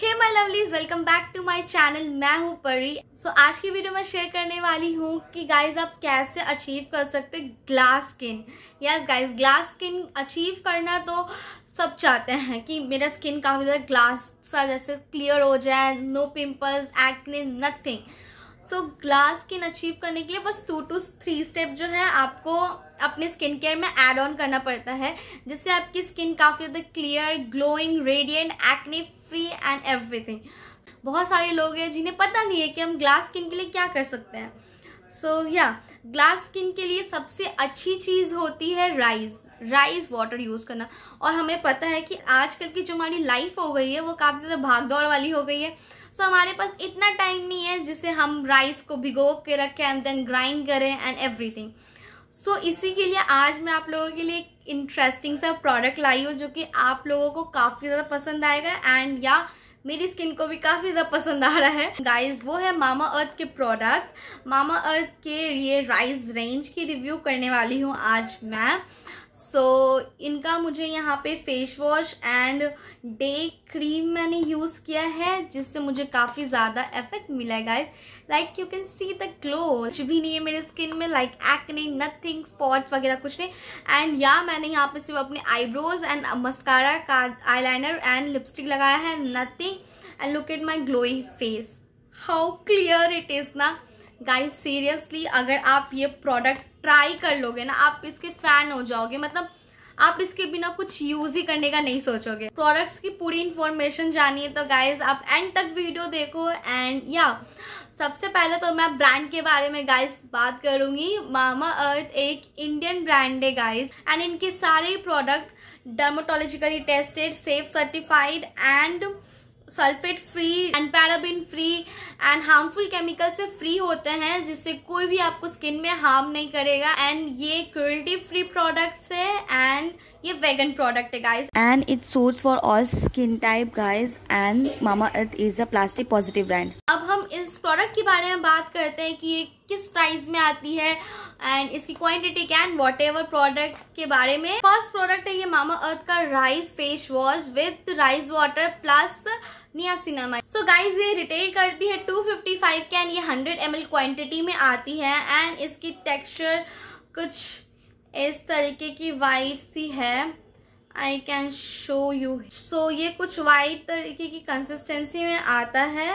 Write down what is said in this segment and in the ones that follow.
hey my lovelies welcome back to my channel मैं हूँ परी सो so, आज की वीडियो में शेयर करने वाली हूँ कि गाइज आप कैसे अचीव कर सकते glass skin yes guys glass skin achieve करना तो सब चाहते हैं कि मेरा स्किन काफ़ी ज़्यादा ग्लास सा जैसे क्लियर हो जाए no pimples acne nothing so glass skin achieve करने के लिए बस टू टू थ्री स्टेप जो है आपको अपने स्किन केयर में एड ऑन करना पड़ता है जिससे आपकी स्किन काफ़ी ज़्यादा clear glowing radiant acne free and everything बहुत सारे लोग हैं जिन्हें पता नहीं है कि हम ग्लास स्किन के लिए क्या कर सकते हैं सो या ग्लास स्किन के लिए सबसे अच्छी चीज़ होती है राइस राइस वाटर यूज़ करना और हमें पता है कि आजकल की जो हमारी लाइफ हो गई है वो काफ़ी ज़्यादा भागदौड़ वाली हो गई है सो हमारे पास इतना टाइम नहीं है जिसे हम राइस को भिगो के रखें एंड देन ग्राइंड करें एंड एवरीथिंग सो इसी के लिए आज मैं आप लोगों के लिए एक इंटरेस्टिंग सा प्रोडक्ट लाई हूँ जो कि आप लोगों को काफ़ी ज़्यादा पसंद आएगा एंड या मेरी स्किन को भी काफ़ी ज़्यादा पसंद आ रहा है गाइस वो है मामा अर्थ के प्रोडक्ट मामा अर्थ के ये राइस रेंज की रिव्यू करने वाली हूँ आज मैं सो इनका मुझे यहाँ पे face wash and day cream मैंने यूज़ किया है जिससे मुझे काफ़ी ज़्यादा इफेक्ट मिला है guys like you can see the glow कुछ भी नहीं है मेरे स्किन में लाइक एक्ने नथिंग स्पॉट वगैरह कुछ नहीं एंड या मैंने यहाँ पे सिर्फ अपने आईब्रोज एंड मस्कारा का आईलाइनर एंड लिपस्टिक लगाया है nothing and look at my glowy face how clear it is ना गाइज सीरियसली अगर आप ये प्रोडक्ट ट्राई कर लोगे ना आप इसके फैन हो जाओगे मतलब आप इसके बिना कुछ यूज ही करने का नहीं सोचोगे प्रोडक्ट्स की पूरी इन्फॉर्मेशन जानिए तो गाइज आप एंड तक वीडियो देखो एंड या सबसे पहले तो मैं ब्रांड के बारे में गाइस बात करूंगी मामा अर्थ एक इंडियन ब्रांड है गाइस एंड इनके सारे product dermatologically tested safe certified and sulphate free and paraben free and harmful chemical से फ्री होते हैं जिससे कोई भी आपको स्किन में हार्म नहीं करेगा एंड ये क्रुअल्टी फ्री प्रोडक्ट्स है एंड ये वेगन प्रोडक्ट है guys and it suit for all skin type guys and Mamaearth is a plastic positive brand अब हम इस प्रोडक्ट के बारे में बात करते हैं कि ये किस प्राइस में आती है एंड इसकी क्वांटिटी क्या एंड वॉट एवर प्रोडक्ट के बारे में फर्स्ट प्रोडक्ट है ये मामा अर्थ का rice face wash with rice water plus niacinamide so guys ये रिटेल करती है 255 फिफ्टी फाइव के एंड ये 100 ml क्वांटिटी में आती है एंड इसकी टेक्सचर कुछ इस तरीके की वाइट सी है I can show you so ये कुछ वाइट तरीके की कंसिस्टेंसी में आता है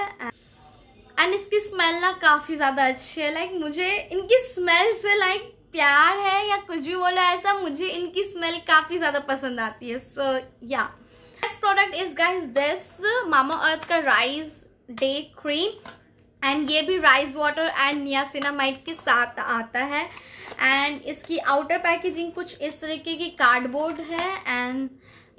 एंड इसकी स्मेल ना काफ़ी ज़्यादा अच्छी है लाइक like, मुझे इनकी स्मेल से लाइक like, प्यार है या कुछ भी बोलो ऐसा मुझे इनकी स्मेल काफ़ी ज़्यादा पसंद आती है सो या next product is guys this Mamaearth का राइस डे क्रीम एंड ये भी राइस वाटर एंड नियासिनामाइड के साथ आता है एंड इसकी आउटर पैकेजिंग कुछ इस तरीके की कार्डबोर्ड है एंड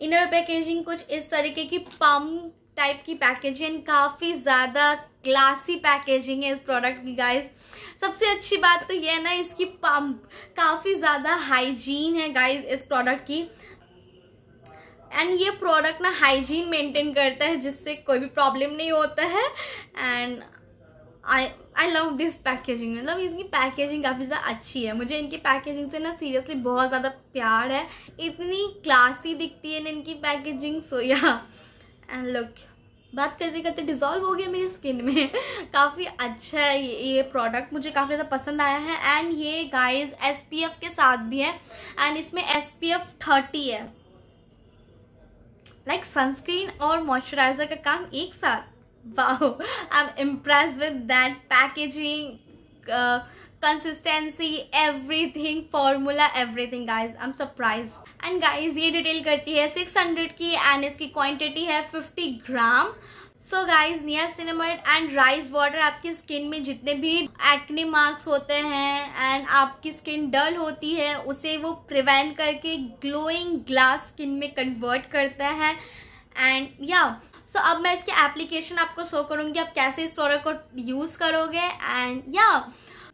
इनर पैकेजिंग कुछ इस तरीके की पम टाइप की पैकेजिंग काफ़ी ज़्यादा क्लासी पैकेजिंग है इस प्रोडक्ट की गाइस सबसे अच्छी बात तो ये है ना इसकी पम्प काफ़ी ज़्यादा हाइजीन है गाइस इस प्रोडक्ट की एंड ये प्रोडक्ट ना हाइजीन मेंटेन करता है जिससे कोई भी प्रॉब्लम नहीं होता है and I I love this packaging मतलब इनकी पैकेजिंग काफ़ी ज़्यादा अच्छी है मुझे इनकी पैकेजिंग से ना सीरियसली बहुत ज़्यादा प्यार है इतनी क्लासी दिखती है ना इनकी पैकेजिंग सो या एंड लुक बात करते करते डिज़ोल्व हो गया मेरी स्किन में काफ़ी अच्छा है ये ये प्रोडक्ट मुझे काफ़ी ज़्यादा पसंद आया है एंड ये गाइस एसपीएफ के साथ भी है एंड इसमें एसपीएफ थर्टी है लाइक like सनस्क्रीन और मॉइस्चराइज़र का काम एक साथ wow i'm impressed with that packaging uh, consistency thing formula thing guys I am surprise and guys ये डिटेल करती है सिक्स हंड्रेड की एंड इसकी क्वान्टिटी है fifty gram so guys niacinamide and rice water आपकी skin में जितने भी एक्ने मार्क्स होते हैं एंड आपकी स्किन डल होती है उसे वो प्रिवेंट करके ग्लोइंग ग्लास स्किन में कन्वर्ट करता है एंड या yeah, सो so, अब मैं इसकी एप्लीकेशन आपको शो करूँगी आप कैसे इस प्रोडक्ट को यूज़ करोगे एंड या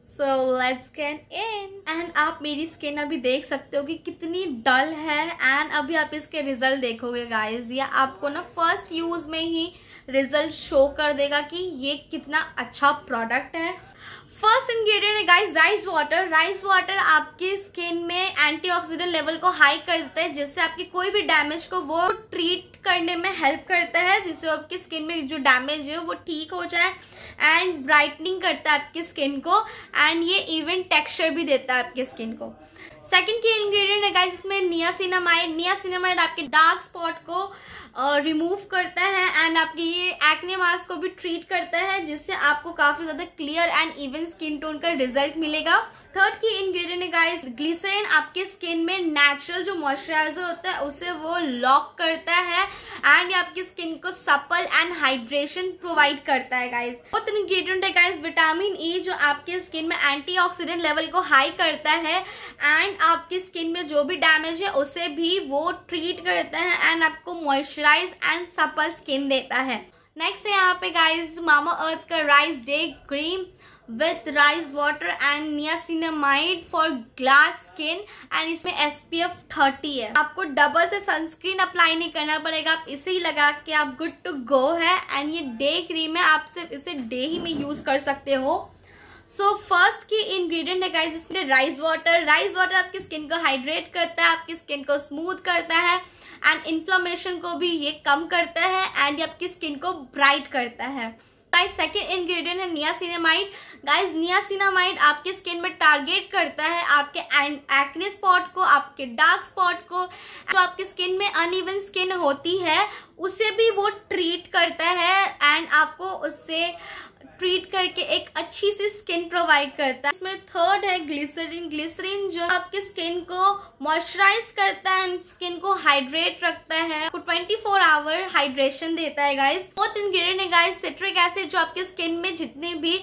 so let's can in and आप मेरी स्किन अभी देख सकते हो कि कितनी डल है एंड अभी आप इसके रिजल्ट देखोगे गाइज या आपको ना फर्स्ट यूज़ में ही रिजल्ट शो कर देगा कि ये कितना अच्छा प्रोडक्ट है फर्स्ट इंग्रेडिएंट है guys rice water rice water आपकी स्किन में एंटीऑक्सीडेंट लेवल को हाई कर देता है जिससे आपकी कोई भी डैमेज को वो ट्रीट करने में हेल्प करता है जिससे आपकी स्किन में जो डैमेज है वो ठीक हो जाए एंड ब्राइटनिंग करता है आपकी स्किन को एंड ये इवन टेक्स्चर भी देता है आपकी स्किन को सेकेंड की इंग्रेडिएंट है गाइस इसमें नियासिनामाइड नियासिनामाइड आपके डार्क स्पॉट को रिमूव करता है एंड आपके ये एक्ने मार्क्स को भी ट्रीट करता है जिससे आपको काफ़ी ज़्यादा clear and even skin tone का रिजल्ट मिलेगा थर्ड की इंग्रेडिएंट है गाइस ग्लिसरीन आपके स्किन में नेचुरल जो मॉइस्चराइजर होता है उसे वो लॉक करता है एंड ये आपकी स्किन को सपल एंड हाइड्रेशन प्रोवाइड करता है गाइस फोर्थ इंग्रेडिएंट है गाइस विटामिन ई जो आपके स्किन में एंटीऑक्सीडेंट लेवल को हाई करता है एंड आपकी स्किन में जो भी डैमेज है उसे भी वो ट्रीट करता है एंड आपको moisture moisturise and supple skin देता है नेक्स्ट है यहाँ पे गाइज मामा अर्थ का rice day cream with rice water and niacinamide for glass skin and इसमें एस पी एफ थर्टी है आपको डबल से सनस्क्रीन अप्लाई नहीं करना पड़ेगा आप इसे ही लगा के आप गुड टू गो है एंड ये डे क्रीम है आप सिर्फ इसे डे ही में यूज कर सकते हो सो फर्स्ट की इंग्रेडिएंट है गाइज इसमें राइस वाटर राइस वाटर आपकी स्किन को हाइड्रेट करता है आपकी स्किन को स्मूथ करता है एंड इन्फ्लोमेशन को भी ये कम करता है एंड ये आपकी स्किन को ब्राइट करता है गाइस सेकेंड इंग्रेडिएंट है नियासिनामाइड गाइस नियासिनामाइड आपके स्किन में टारगेट करता है आपके एक्ने स्पॉट को आपके डार्क स्पॉट को जो आपकी स्किन में अनइवन स्किन होती है उसे भी वो ट्रीट करता है एंड आपको उससे ट्रीट करके एक अच्छी सी स्किन प्रोवाइड करता है इसमें थर्ड है ग्लिसरीन ग्लिसरीन जो आपके स्किन को मॉइस्चराइज करता है स्किन को हाइड्रेट रखता है तो 24 फोर आवर हाइड्रेशन देता है गाइस फोर्थ इंग्रेडिएंट है गाइस सिट्रिक एसिड जो आपके स्किन में जितने भी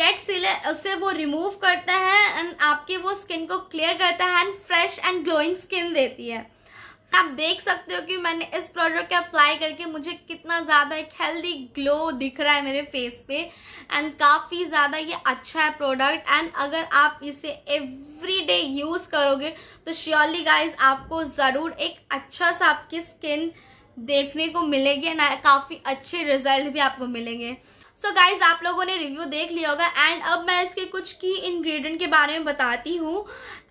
डेड सेल है उसे वो रिमूव करता है एंड आपके वो स्किन को क्लियर करता है and fresh and glowing skin देती है आप देख सकते हो कि मैंने इस प्रोडक्ट के अप्लाई करके मुझे कितना ज़्यादा एक हेल्दी ग्लो दिख रहा है मेरे फेस पे एंड काफ़ी ज़्यादा ये अच्छा है प्रोडक्ट एंड अगर आप इसे एवरी डे यूज़ करोगे तो श्योरली गाइज आपको ज़रूर एक अच्छा सा आपकी स्किन देखने को मिलेगी एंड काफ़ी अच्छे रिजल्ट भी आपको मिलेंगे सो so गाइज आप लोगों ने रिव्यू देख लिया होगा एंड अब मैं इसके कुछ की इंग्रेडिएंट के बारे में बताती हूँ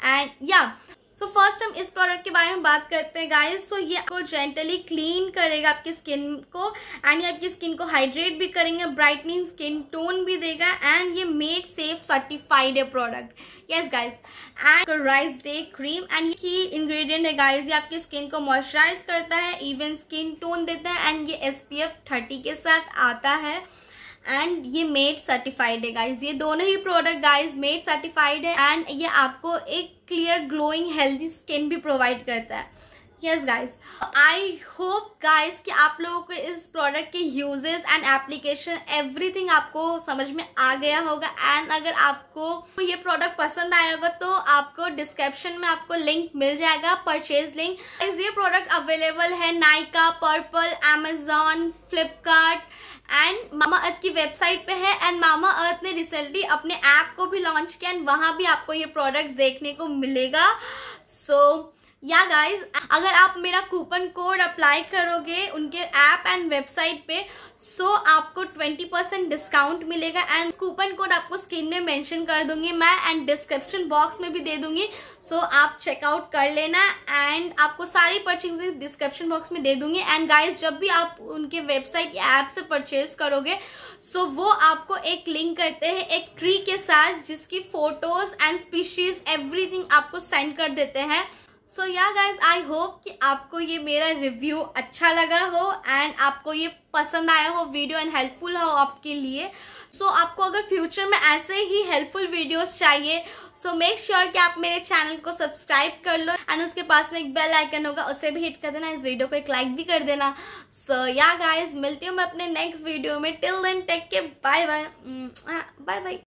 एंड या सो फर्स्ट हम इस प्रोडक्ट के बारे में बात करते हैं गाइस सो ये आपको जेंटली क्लीन करेगा आपकी स्किन को एंड ये आपकी स्किन को हाइड्रेट भी करेंगे ब्राइटनिंग स्किन टोन भी देगा एंड ये मेड सेफ सर्टिफाइड है product yes guys and rice day cream and ये की इंग्रेडिएंट है गाइस ये आपकी स्किन को मॉइस्चराइज करता है इवन स्किन टोन देता है एंड ये एस पी के साथ आता है एंड ये मेड सर्टिफाइड है गाइज ये दोनों ही प्रोडक्ट गाइज मेड सर्टिफाइड है एंड ये आपको एक क्लियर ग्लोइंग हेल्थी स्किन भी प्रोवाइड करता है yes guys I hope guys कि आप लोगों को इस प्रोडक्ट के यूजेस एंड एप्लीकेशन एवरीथिंग आपको समझ में आ गया होगा एंड अगर आपको ये प्रोडक्ट पसंद आया होगा तो आपको डिस्क्रिप्शन में आपको लिंक मिल जाएगा परचेज लिंक ये प्रोडक्ट अवेलेबल है Nykaa Purplle Amazon Flipkart and Mamaearth की वेबसाइट पे है एंड मामा अर्थ ने रिसेंटली अपने ऐप को भी लॉन्च किया एंड वहाँ भी आपको ये प्रोडक्ट देखने को मिलेगा सो so, या गाइज अगर आप मेरा कूपन कोड अप्लाई करोगे उनके ऐप एंड वेबसाइट पे सो so आपको 20% डिस्काउंट मिलेगा एंड कूपन कोड आपको स्क्रीन में मेंशन कर दूंगी मैं एंड डिस्क्रिप्शन बॉक्स में भी दे दूंगी सो so आप चेकआउट कर लेना एंड आपको सारी परचेज डिस्क्रिप्शन बॉक्स में दे दूंगी एंड गाइज जब भी आप उनके वेबसाइट या ऐप से परचेज करोगे सो so वो आपको एक लिंक करते हैं एक ट्री के साथ जिसकी फोटोज एंड स्पीशीज एवरीथिंग आपको सेंड कर देते हैं सो या गाइज आई होप कि आपको ये मेरा रिव्यू अच्छा लगा हो एंड आपको ये पसंद आया हो वीडियो एंड हेल्पफुल हो आपके लिए सो so, आपको अगर फ्यूचर में ऐसे ही हेल्पफुल वीडियोस चाहिए सो मेक श्योर कि आप मेरे चैनल को सब्सक्राइब कर लो एंड उसके पास में एक बेल आइकन होगा उसे भी हिट कर देना इस वीडियो को एक लाइक भी कर देना सो या गाइज मिलती हूँ मैं अपने नेक्स्ट वीडियो में till then take care bye bye bye bye